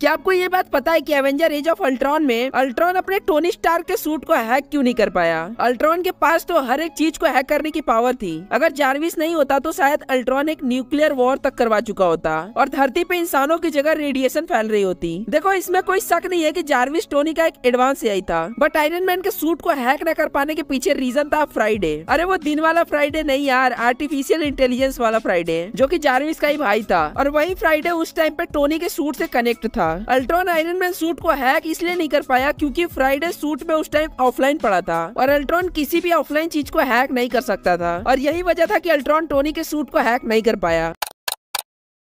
क्या आपको ये बात पता है कि एवेंजर एज ऑफ अल्ट्रॉन में अल्ट्रॉन अपने टोनी स्टार के सूट को हैक क्यों नहीं कर पाया अल्ट्रॉन के पास तो हर एक चीज को हैक करने की पावर थी अगर जार्विस नहीं होता तो शायद अल्ट्रॉन एक न्यूक्लियर वॉर तक करवा चुका होता और धरती पे इंसानों की जगह रेडिएशन फैल रही होती देखो इसमें कोई शक नहीं है की जार्विस टोनी का एक एडवांस आई था बट आयरन मैन के सूट को हैक न कर पाने के पीछे रीजन था फ्राइडे अरे वो दिन वाला फ्राइडे नहीं यार आर्टिफिशियल इंटेलिजेंस वाला फ्राइडे जो की जार्विस का ही भाई था और वही फ्राइडे उस टाइम पे टोनी के सूट ऐसी कनेक्ट था अल्ट्रॉन आयरन मैन सूट को हैक इसलिए नहीं कर पाया क्योंकि फ्राइडे सूट में उस टाइम ऑफलाइन पड़ा था और अल्ट्रॉन किसी भी ऑफलाइन चीज को हैक नहीं कर सकता था और यही वजह था कि अल्ट्रॉन टोनी के सूट को हैक नहीं कर पाया